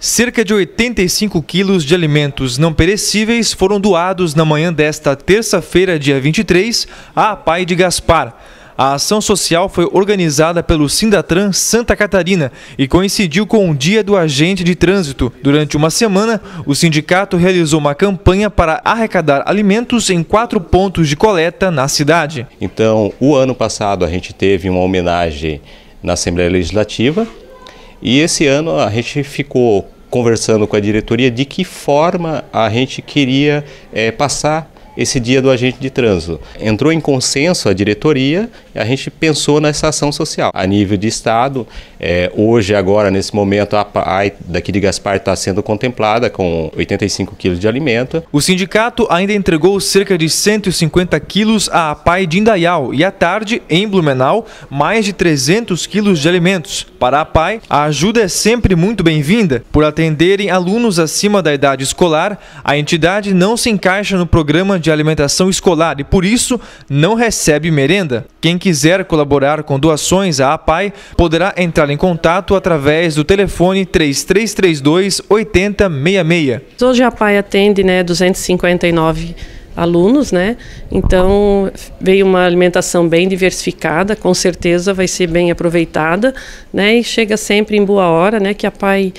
Cerca de 85 quilos de alimentos não perecíveis foram doados na manhã desta terça-feira, dia 23, à Pai de Gaspar. A ação social foi organizada pelo Sindatran Santa Catarina e coincidiu com o Dia do Agente de Trânsito. Durante uma semana, o sindicato realizou uma campanha para arrecadar alimentos em quatro pontos de coleta na cidade. Então, o ano passado a gente teve uma homenagem na Assembleia Legislativa e esse ano a gente ficou conversando com a diretoria de que forma a gente queria é, passar esse dia do agente de trânsito. Entrou em consenso a diretoria e a gente pensou nessa ação social. A nível de Estado, é, hoje, agora, nesse momento, a PAI daqui de Gaspar está sendo contemplada com 85 quilos de alimento. O sindicato ainda entregou cerca de 150 quilos à PAI de Indaial e, à tarde, em Blumenau, mais de 300 quilos de alimentos. Para a PAI, a ajuda é sempre muito bem-vinda. Por atenderem alunos acima da idade escolar, a entidade não se encaixa no programa de alimentação escolar e, por isso, não recebe merenda. Quem quiser colaborar com doações à APAI poderá entrar em contato através do telefone 3332 8066. Hoje a APAI atende né, 259 alunos, né? Então veio uma alimentação bem diversificada, com certeza vai ser bem aproveitada, né? E chega sempre em boa hora, né? Que a pai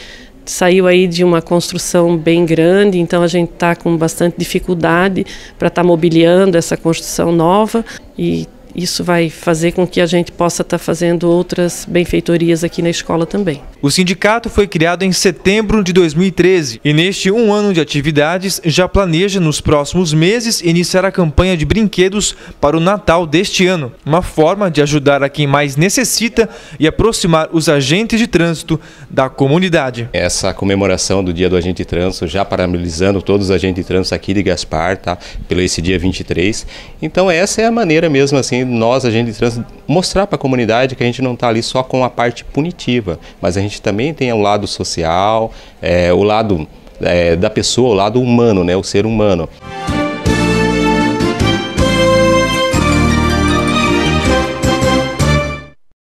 saiu aí de uma construção bem grande, então a gente está com bastante dificuldade para estar tá mobiliando essa construção nova e isso vai fazer com que a gente possa estar tá fazendo outras benfeitorias aqui na escola também. O sindicato foi criado em setembro de 2013 e neste um ano de atividades já planeja nos próximos meses iniciar a campanha de brinquedos para o Natal deste ano. Uma forma de ajudar a quem mais necessita e aproximar os agentes de trânsito da comunidade. Essa comemoração do dia do agente de trânsito, já parabenizando todos os agentes de trânsito aqui de Gaspar, tá? Pelo esse dia 23. Então essa é a maneira mesmo assim nós, agentes de trânsito, mostrar para a comunidade que a gente não está ali só com a parte punitiva, mas a gente também tem o lado social, é, o lado é, da pessoa, o lado humano, né, o ser humano.